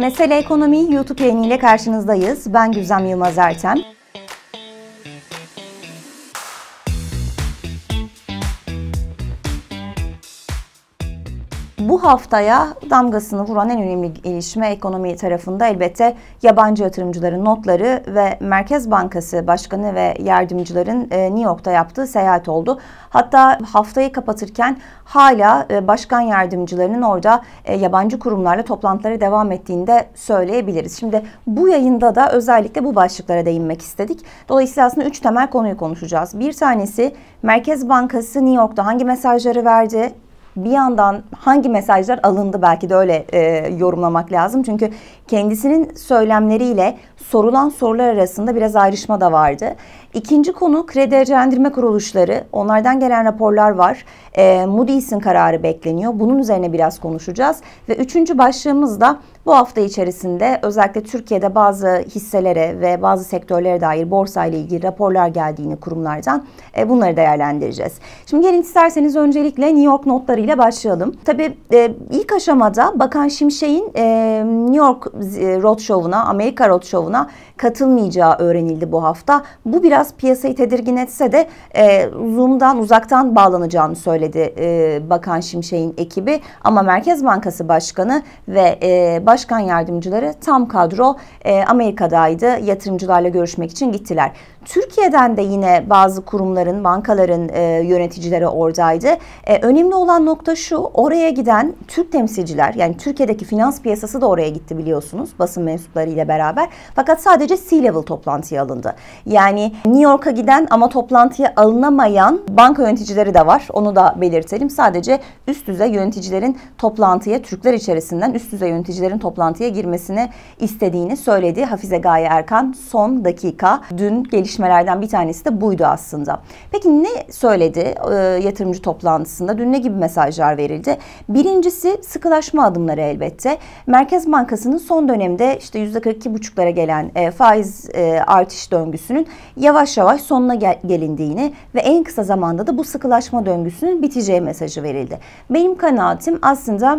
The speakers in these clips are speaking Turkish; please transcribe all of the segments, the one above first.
Mesele Ekonomi YouTube yayınıyla karşınızdayız. Ben Güzem Yılmaz Ertem. bu haftaya damgasını vuran en önemli gelişme ekonomi tarafında elbette yabancı yatırımcıların notları ve Merkez Bankası Başkanı ve yardımcıların e, New York'ta yaptığı seyahat oldu. Hatta haftayı kapatırken hala e, başkan yardımcılarının orada e, yabancı kurumlarla toplantıları devam ettiğini de söyleyebiliriz. Şimdi bu yayında da özellikle bu başlıklara değinmek istedik. Dolayısıyla aslında üç temel konuyu konuşacağız. Bir tanesi Merkez Bankası New York'ta hangi mesajları verdi? bir yandan hangi mesajlar alındı belki de öyle e, yorumlamak lazım. Çünkü kendisinin söylemleriyle sorulan sorular arasında biraz ayrışma da vardı. İkinci konu kredi değerlendirme kuruluşları. Onlardan gelen raporlar var. E, Moody's'in kararı bekleniyor. Bunun üzerine biraz konuşacağız. Ve üçüncü başlığımız da bu hafta içerisinde özellikle Türkiye'de bazı hisselere ve bazı sektörlere dair borsa ile ilgili raporlar geldiğini kurumlardan e, bunları değerlendireceğiz. Şimdi gelin isterseniz öncelikle New York notlarıyla başlayalım. Tabii e, ilk aşamada Bakan Şimşek'in e, New York e, Roadshow'una, Amerika Roadshow'una katılmayacağı öğrenildi bu hafta. Bu biraz piyasayı tedirgin etse de e, Zoom'dan uzaktan bağlanacağını söyledi e, Bakan Şimşek'in ekibi. Ama Merkez Bankası Başkanı ve e, Baş başkan yardımcıları tam kadro e, Amerika'daydı. Yatırımcılarla görüşmek için gittiler. Türkiye'den de yine bazı kurumların, bankaların e, yöneticileri oradaydı. E, önemli olan nokta şu, oraya giden Türk temsilciler, yani Türkiye'deki finans piyasası da oraya gitti biliyorsunuz basın mensuplarıyla beraber. Fakat sadece C-level toplantıya alındı. Yani New York'a giden ama toplantıya alınamayan banka yöneticileri de var. Onu da belirtelim. Sadece üst düzey yöneticilerin toplantıya Türkler içerisinden üst düzey yöneticilerin toplantıya girmesini istediğini söyledi Hafize Gaye Erkan son dakika. Dün gelişmelerden bir tanesi de buydu aslında. Peki ne söyledi e, yatırımcı toplantısında? Dün ne gibi mesajlar verildi? Birincisi sıkılaşma adımları elbette. Merkez Bankası'nın son dönemde işte %42,5'lara gelen e, faiz e, artış döngüsünün yavaş yavaş sonuna gel gelindiğini ve en kısa zamanda da bu sıkılaşma döngüsünün biteceği mesajı verildi. Benim kanaatim aslında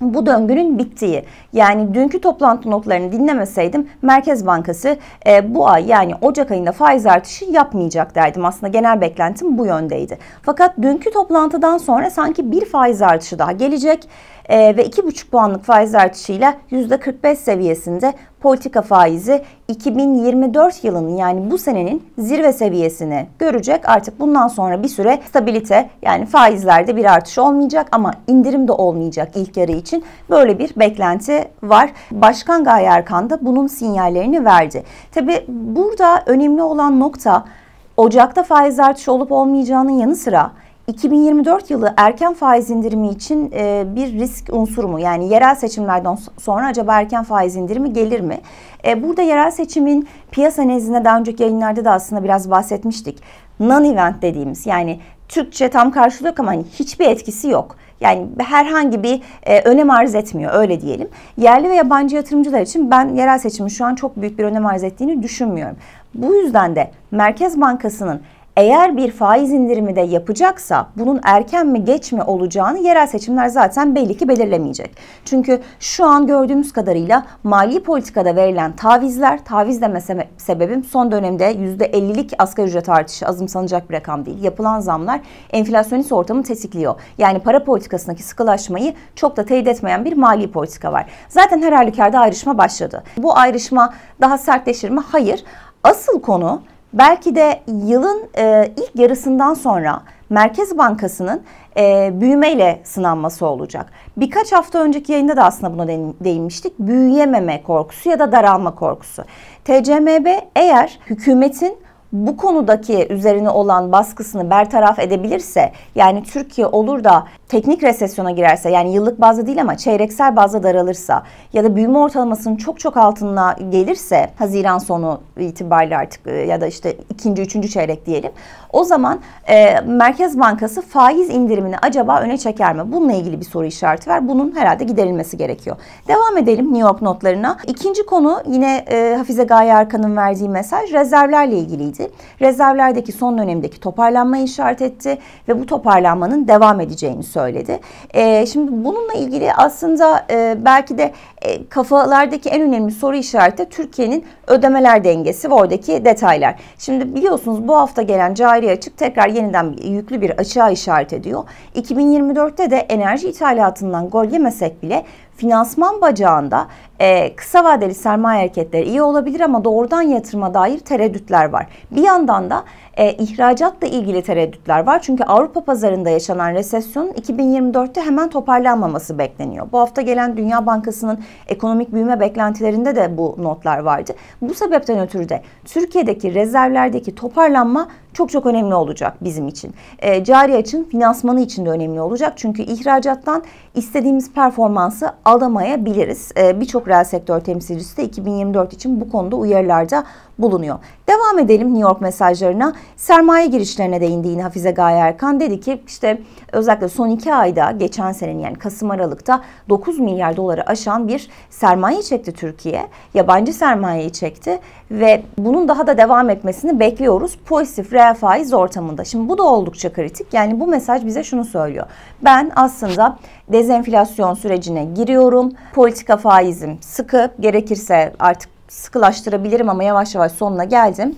bu döngünün bittiği yani dünkü toplantı notlarını dinlemeseydim Merkez Bankası e, bu ay yani Ocak ayında faiz artışı yapmayacak derdim. Aslında genel beklentim bu yöndeydi. Fakat dünkü toplantıdan sonra sanki bir faiz artışı daha gelecek e, ve 2,5 puanlık faiz artışıyla %45 seviyesinde politika faizi 2024 yılının yani bu senenin zirve seviyesini görecek. Artık bundan sonra bir süre stabilite yani faizlerde bir artış olmayacak ama indirim de olmayacak ilk yarı için. Böyle bir beklenti var. Başkan Gaye Erkan da bunun sinyallerini verdi. Tabi burada önemli olan nokta Ocak'ta faiz artışı olup olmayacağının yanı sıra 2024 yılı erken faiz indirimi için e, bir risk unsuru mu? Yani yerel seçimlerden sonra acaba erken faiz indirimi gelir mi? E, burada yerel seçimin piyasa nezdinde daha önceki yayınlarda da aslında biraz bahsetmiştik. Non-event dediğimiz yani Türkçe tam karşılıyor ama hani hiçbir etkisi yok. Yani herhangi bir e, önem arz etmiyor öyle diyelim. Yerli ve yabancı yatırımcılar için ben yerel seçimin şu an çok büyük bir önem arz ettiğini düşünmüyorum. Bu yüzden de Merkez Bankası'nın eğer bir faiz indirimi de yapacaksa bunun erken mi geç mi olacağını yerel seçimler zaten belli ki belirlemeyecek. Çünkü şu an gördüğümüz kadarıyla mali politikada verilen tavizler, taviz deme sebebim son dönemde %50'lik asgari ücret artışı azımsanacak bir rakam değil. Yapılan zamlar enflasyonist ortamı tetikliyor. Yani para politikasındaki sıkılaşmayı çok da teyit etmeyen bir mali politika var. Zaten her halükarda ayrışma başladı. Bu ayrışma daha sertleşir mi? Hayır. Asıl konu belki de yılın e, ilk yarısından sonra Merkez Bankası'nın e, büyümeyle sınanması olacak. Birkaç hafta önceki yayında da aslında buna değinmiştik. Büyüyememe korkusu ya da daralma korkusu. TCMB eğer hükümetin bu konudaki üzerine olan baskısını bertaraf edebilirse yani Türkiye olur da teknik resesyona girerse yani yıllık bazda değil ama çeyreksel bazda daralırsa ya da büyüme ortalamasının çok çok altına gelirse Haziran sonu itibariyle artık e, ya da işte ikinci üçüncü çeyrek diyelim o zaman e, Merkez Bankası faiz indirimini acaba öne çeker mi? Bununla ilgili bir soru işareti var. Bunun herhalde giderilmesi gerekiyor. Devam edelim New York notlarına. İkinci konu yine e, Hafize Gaye Erkan'ın verdiği mesaj rezervlerle ilgiliydi geldi. Rezervlerdeki son dönemdeki toparlanmayı işaret etti ve bu toparlanmanın devam edeceğini söyledi. E, şimdi bununla ilgili aslında e, belki de e, kafalardaki en önemli soru işareti Türkiye'nin ödemeler dengesi ve oradaki detaylar. Şimdi biliyorsunuz bu hafta gelen cari açık tekrar yeniden yüklü bir açığa işaret ediyor. 2024'te de enerji ithalatından gol yemesek bile finansman bacağında e, kısa vadeli sermaye hareketleri iyi olabilir ama doğrudan yatırıma dair tereddütler var. Bir yandan da e, ihracatla ilgili tereddütler var. Çünkü Avrupa pazarında yaşanan resesyonun 2024'te hemen toparlanmaması bekleniyor. Bu hafta gelen Dünya Bankası'nın ekonomik büyüme beklentilerinde de bu notlar vardı. Bu sebepten ötürü de Türkiye'deki rezervlerdeki toparlanma çok çok önemli olacak bizim için. E, cari açın finansmanı için de önemli olacak. Çünkü ihracattan istediğimiz performansı alamayabiliriz. E, Birçok reel sektör temsilcisi de 2024 için bu konuda uyarılarda bulunuyor. Devam edelim New York mesajlarına sermaye girişlerine değindi yine Hafize Gaye Erkan. Dedi ki işte özellikle son iki ayda geçen senenin yani Kasım Aralık'ta 9 milyar doları aşan bir sermaye çekti Türkiye. Yabancı sermayeyi çekti ve bunun daha da devam etmesini bekliyoruz pozitif reel faiz ortamında. Şimdi bu da oldukça kritik. Yani bu mesaj bize şunu söylüyor. Ben aslında dezenflasyon sürecine giriyorum. Politika faizim sıkı gerekirse artık sıkılaştırabilirim ama yavaş yavaş sonuna geldim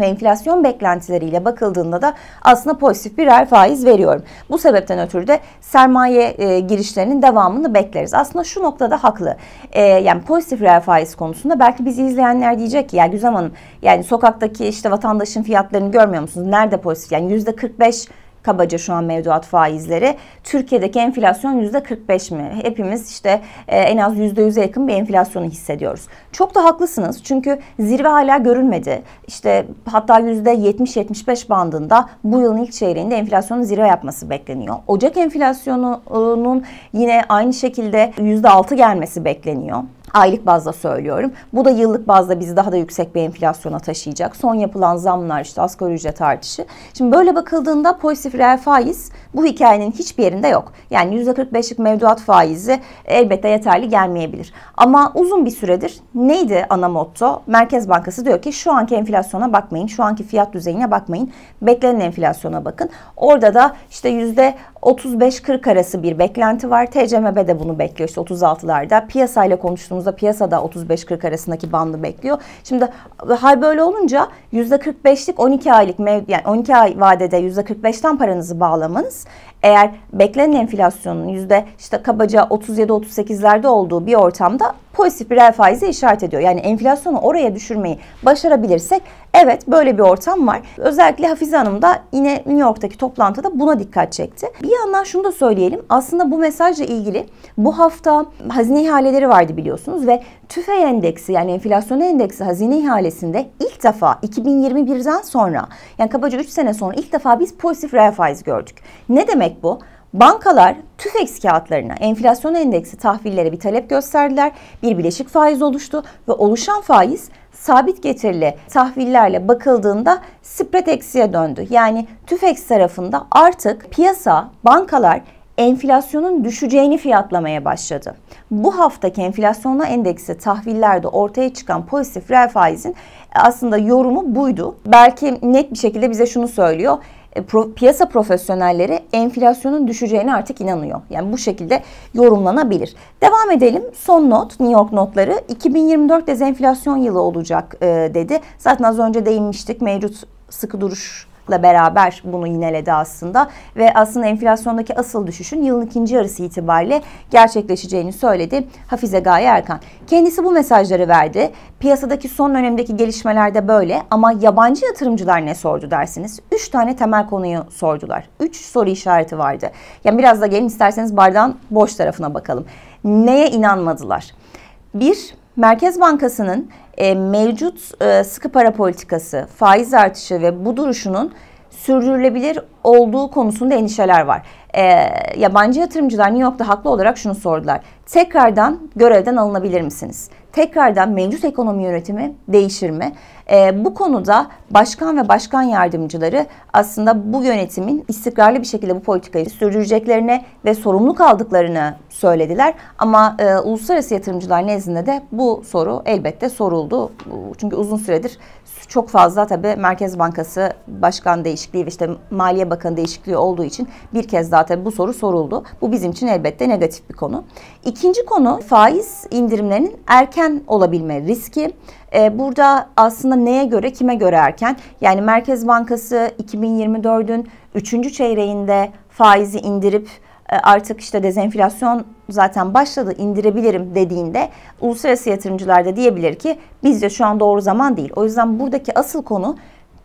ve enflasyon beklentileriyle bakıldığında da aslında pozitif birer faiz veriyorum. Bu sebepten ötürü de sermaye e, girişlerinin devamını bekleriz. Aslında şu noktada haklı. E, yani pozitif reel faiz konusunda belki bizi izleyenler diyecek ki ya Güzem Hanım yani sokaktaki işte vatandaşın fiyatlarını görmüyor musunuz? Nerede pozitif? Yani yüzde 45 kabaca şu an mevduat faizleri. Türkiye'deki enflasyon yüzde %45 mi? Hepimiz işte e, en az %100'e yakın bir enflasyonu hissediyoruz. Çok da haklısınız çünkü zirve hala görülmedi. İşte hatta yüzde %70-75 bandında bu yılın ilk çeyreğinde enflasyonun zirve yapması bekleniyor. Ocak enflasyonunun yine aynı şekilde yüzde %6 gelmesi bekleniyor. Aylık bazda söylüyorum. Bu da yıllık bazda bizi daha da yüksek bir enflasyona taşıyacak. Son yapılan zamlar işte asgari ücret artışı. Şimdi böyle bakıldığında pozitif reel faiz bu hikayenin hiçbir yerinde yok. Yani %45'lik mevduat faizi elbette yeterli gelmeyebilir. Ama uzun bir süredir neydi ana motto? Merkez Bankası diyor ki şu anki enflasyona bakmayın, şu anki fiyat düzeyine bakmayın. Beklenen enflasyona bakın. Orada da işte 35-40 arası bir beklenti var. TCMB de bunu bekliyor işte 36'larda. Piyasayla konuştuğumuzda piyasa da 35-40 arasındaki bandı bekliyor. Şimdi hal böyle olunca %45'lik 12 aylık mev yani 12 ay vadede %45'ten paranızı bağlamanız eğer beklenen enflasyonun yüzde işte kabaca 37-38'lerde olduğu bir ortamda pozitif bir reel faize işaret ediyor. Yani enflasyonu oraya düşürmeyi başarabilirsek evet böyle bir ortam var. Özellikle Hafize Hanım da yine New York'taki toplantıda buna dikkat çekti. Bir yandan şunu da söyleyelim. Aslında bu mesajla ilgili bu hafta hazine ihaleleri vardı biliyorsunuz ve TÜFE endeksi yani enflasyon endeksi hazine ihalesinde ilk defa 2021'den sonra yani kabaca 3 sene sonra ilk defa biz pozitif reel faiz gördük. Ne demek bu? Bankalar TÜFEX kağıtlarına enflasyon endeksi tahvillere bir talep gösterdiler. Bir bileşik faiz oluştu ve oluşan faiz sabit getirili tahvillerle bakıldığında spread eksiye döndü. Yani TÜFEX tarafında artık piyasa, bankalar enflasyonun düşeceğini fiyatlamaya başladı. Bu haftaki enflasyonla endeksi tahvillerde ortaya çıkan pozitif reel faizin e, aslında yorumu buydu. Belki net bir şekilde bize şunu söylüyor e, pro, piyasa profesyonelleri enflasyonun düşeceğine artık inanıyor. Yani bu şekilde yorumlanabilir. Devam edelim. Son not New York notları 2024 dezenflasyon yılı olacak e, dedi. Zaten az önce değinmiştik mevcut sıkı duruş ile beraber bunu yineledi aslında ve aslında enflasyondaki asıl düşüşün yılın ikinci yarısı itibariyle gerçekleşeceğini söyledi Hafize Gaye Erkan. Kendisi bu mesajları verdi. Piyasadaki son dönemdeki gelişmeler de böyle ama yabancı yatırımcılar ne sordu dersiniz? Üç tane temel konuyu sordular. Üç soru işareti vardı. Yani biraz da gelin isterseniz bardağın boş tarafına bakalım. Neye inanmadılar? Bir, Merkez Bankası'nın e, mevcut e, sıkı para politikası, faiz artışı ve bu duruşunun sürdürülebilir olduğu konusunda endişeler var. E, yabancı yatırımcılar New York'ta haklı olarak şunu sordular. Tekrardan görevden alınabilir misiniz? tekrardan mevcut ekonomi yönetimi değişir mi? E, bu konuda başkan ve başkan yardımcıları aslında bu yönetimin istikrarlı bir şekilde bu politikayı sürdüreceklerine ve sorumluluk aldıklarını söylediler. Ama e, uluslararası yatırımcılar nezdinde de bu soru elbette soruldu. Çünkü uzun süredir çok fazla tabii Merkez Bankası Başkan Değişikliği ve işte Maliye Bakanı Değişikliği olduğu için bir kez daha tabii bu soru soruldu. Bu bizim için elbette negatif bir konu. İkinci konu faiz indirimlerinin erken olabilme riski. Ee, burada aslında neye göre kime göre erken? Yani Merkez Bankası 2024'ün 3. çeyreğinde faizi indirip e, artık işte dezenflasyon zaten başladı indirebilirim dediğinde uluslararası yatırımcılar da diyebilir ki bizce şu an doğru zaman değil. O yüzden buradaki asıl konu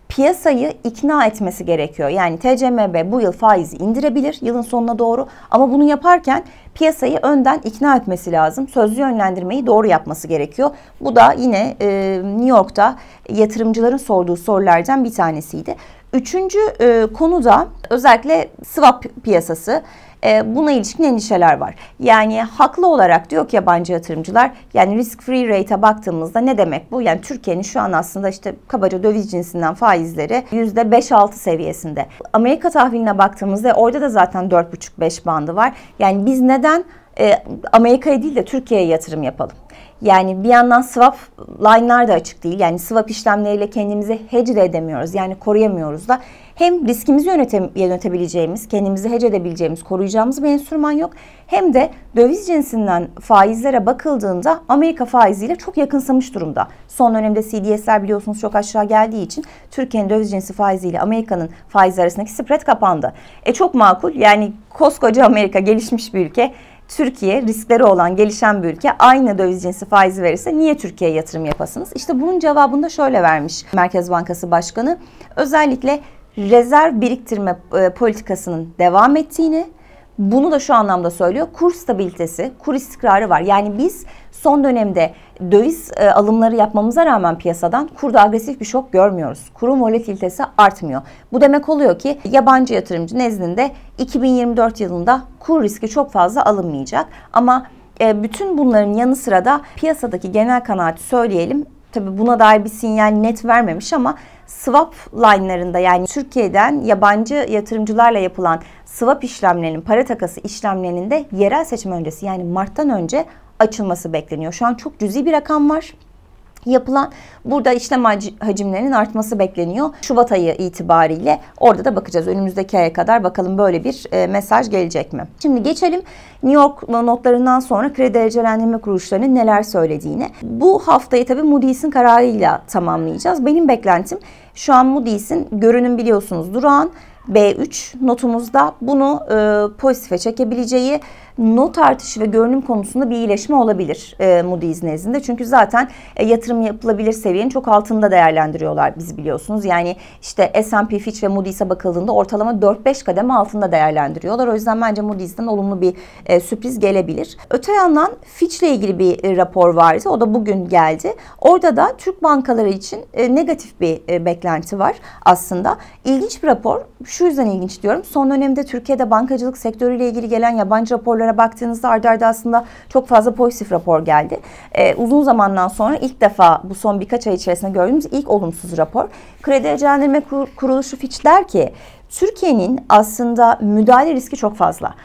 piyasayı ikna etmesi gerekiyor. Yani TCMB bu yıl faizi indirebilir yılın sonuna doğru ama bunu yaparken piyasayı önden ikna etmesi lazım. Sözlü yönlendirmeyi doğru yapması gerekiyor. Bu da yine e, New York'ta yatırımcıların sorduğu sorulardan bir tanesiydi. Üçüncü e, konu da özellikle swap piyasası e, buna ilişkin endişeler var. Yani haklı olarak diyor ki yabancı yatırımcılar yani risk free rate'e baktığımızda ne demek bu? Yani Türkiye'nin şu an aslında işte kabaca döviz cinsinden faizleri %5-6 seviyesinde. Amerika tahviline baktığımızda e, orada da zaten 4,5-5 bandı var. Yani biz neden e, Amerika'ya değil de Türkiye'ye yatırım yapalım? Yani bir yandan swap line'lar da açık değil. Yani swap işlemleriyle kendimizi hedge de edemiyoruz. Yani koruyamıyoruz da. Hem riskimizi yönete, yönetebileceğimiz, kendimizi hedge edebileceğimiz, koruyacağımız bir enstrüman yok. Hem de döviz cinsinden faizlere bakıldığında Amerika faiziyle çok yakınsamış durumda. Son dönemde CDS'ler biliyorsunuz çok aşağı geldiği için Türkiye'nin döviz cinsi faiziyle Amerika'nın faizi arasındaki spread kapandı. E çok makul. Yani koskoca Amerika gelişmiş bir ülke Türkiye riskleri olan gelişen bir ülke aynı döviz cinsi faizi verirse niye Türkiye'ye yatırım yapasınız? İşte bunun cevabını da şöyle vermiş Merkez Bankası Başkanı. Özellikle rezerv biriktirme e, politikasının devam ettiğini, bunu da şu anlamda söylüyor. Kur stabilitesi, kur istikrarı var. Yani biz son dönemde döviz e, alımları yapmamıza rağmen piyasadan kurda agresif bir şok görmüyoruz. Kurun volatilitesi artmıyor. Bu demek oluyor ki yabancı yatırımcı nezdinde 2024 yılında kur riski çok fazla alınmayacak. Ama e, bütün bunların yanı sıra da piyasadaki genel kanaati söyleyelim tabii buna dair bir sinyal net vermemiş ama swap line'larında yani Türkiye'den yabancı yatırımcılarla yapılan swap işlemlerinin, para takası işlemlerinin de yerel seçim öncesi yani Mart'tan önce açılması bekleniyor. Şu an çok cüzi bir rakam var yapılan burada işlem hacimlerinin artması bekleniyor. Şubat ayı itibariyle orada da bakacağız. Önümüzdeki aya kadar bakalım böyle bir e, mesaj gelecek mi? Şimdi geçelim New York notlarından sonra kredi derecelendirme kuruluşlarının neler söylediğini. Bu haftayı tabii Moody's'in kararıyla tamamlayacağız. Benim beklentim şu an Moody's'in görünüm biliyorsunuz durağan B3 notumuzda bunu e, pozitife çekebileceği not artışı ve görünüm konusunda bir iyileşme olabilir e, Moody's nezdinde. Çünkü zaten e, yatırım yapılabilir seviyenin çok altında değerlendiriyorlar biz biliyorsunuz. Yani işte S&P, Fitch ve Moody's'e bakıldığında ortalama 4-5 kadem altında değerlendiriyorlar. O yüzden bence Moody's'ten olumlu bir e, sürpriz gelebilir. Öte yandan Fitch ile ilgili bir e, rapor vardı. O da bugün geldi. Orada da Türk bankaları için e, negatif bir e, beklenti var aslında. İlginç bir rapor. Şu yüzden ilginç diyorum. Son dönemde Türkiye'de bankacılık sektörüyle ilgili gelen yabancı raporlar raporlara baktığınızda ardarda arda aslında çok fazla pozitif rapor geldi. E, uzun zamandan sonra ilk defa bu son birkaç ay içerisinde gördüğümüz ilk olumsuz rapor. Kredi Ecelendirme Kuruluşu Fitch der ki Türkiye'nin aslında müdahale riski çok fazla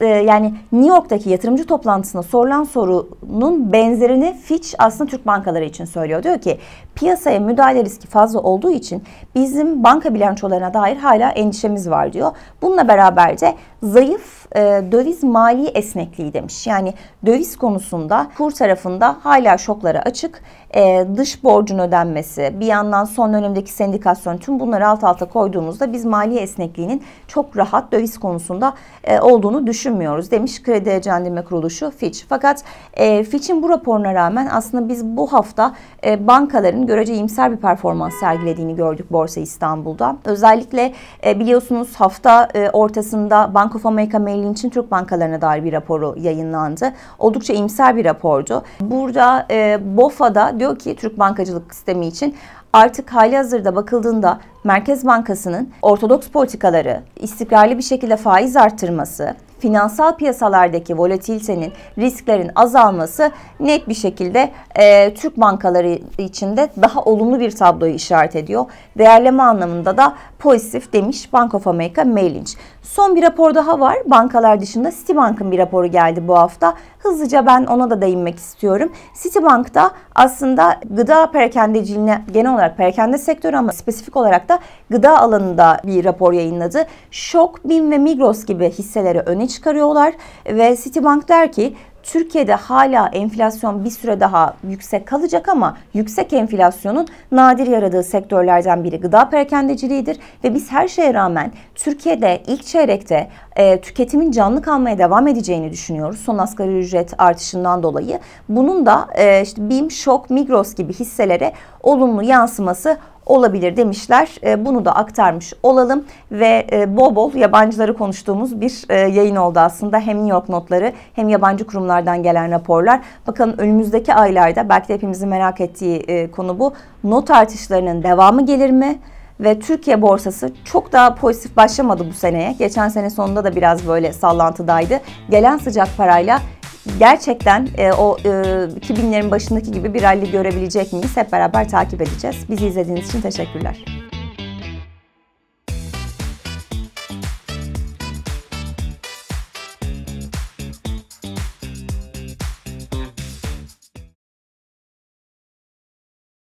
e, yani New York'taki yatırımcı toplantısında sorulan sorunun benzerini Fitch aslında Türk bankaları için söylüyor. Diyor ki piyasaya müdahale riski fazla olduğu için bizim banka bilançolarına dair hala endişemiz var diyor. Bununla beraber de zayıf e, döviz mali esnekliği demiş. Yani döviz konusunda kur tarafında hala şoklara açık. E, dış borcun ödenmesi, bir yandan son dönemdeki sendikasyon tüm bunları alt alta koyduğumuzda biz mali esnekliğinin çok rahat döviz konusunda e, olduğunu düşünmüyoruz demiş Kredi Ecendirme Kuruluşu Fitch. Fakat e, Fitch'in bu raporuna rağmen aslında biz bu hafta e, bankaların görece imser bir performans sergilediğini gördük Borsa İstanbul'da. Özellikle e, biliyorsunuz hafta e, ortasında banka Bank of America Merrill Lynch'in Türk bankalarına dair bir raporu yayınlandı. Oldukça imser bir rapordu. Burada e, BOFA'da diyor ki Türk bankacılık sistemi için artık hali hazırda bakıldığında Merkez Bankası'nın ortodoks politikaları, istikrarlı bir şekilde faiz artırması, finansal piyasalardaki volatilitenin, risklerin azalması net bir şekilde e, Türk bankaları içinde daha olumlu bir tabloyu işaret ediyor. Değerleme anlamında da pozitif demiş Bank of America Merrill Son bir rapor daha var. Bankalar dışında Citibank'ın bir raporu geldi bu hafta. Hızlıca ben ona da değinmek istiyorum. Citibank da aslında gıda perakendeciliğine genel olarak perakende sektörü ama spesifik olarak da da gıda alanında bir rapor yayınladı. Şok, BİM ve Migros gibi hisseleri öne çıkarıyorlar ve Citibank der ki Türkiye'de hala enflasyon bir süre daha yüksek kalacak ama yüksek enflasyonun nadir yaradığı sektörlerden biri gıda perakendeciliğidir ve biz her şeye rağmen Türkiye'de ilk çeyrekte e, tüketimin canlı kalmaya devam edeceğini düşünüyoruz. Son asgari ücret artışından dolayı. Bunun da e, işte BİM, Şok, Migros gibi hisselere olumlu yansıması olabilir demişler. E, bunu da aktarmış olalım ve e, bol bol yabancıları konuştuğumuz bir e, yayın oldu aslında. Hem New York notları hem yabancı kurumlar kurumlardan gelen raporlar. Bakalım önümüzdeki aylarda belki de hepimizin merak ettiği e, konu bu. Not artışlarının devamı gelir mi? ve Türkiye borsası çok daha pozitif başlamadı bu seneye. Geçen sene sonunda da biraz böyle sallantıdaydı. Gelen sıcak parayla gerçekten e, o e, 2000'lerin başındaki gibi bir rally görebilecek miyiz? Hep beraber takip edeceğiz. Bizi izlediğiniz için teşekkürler.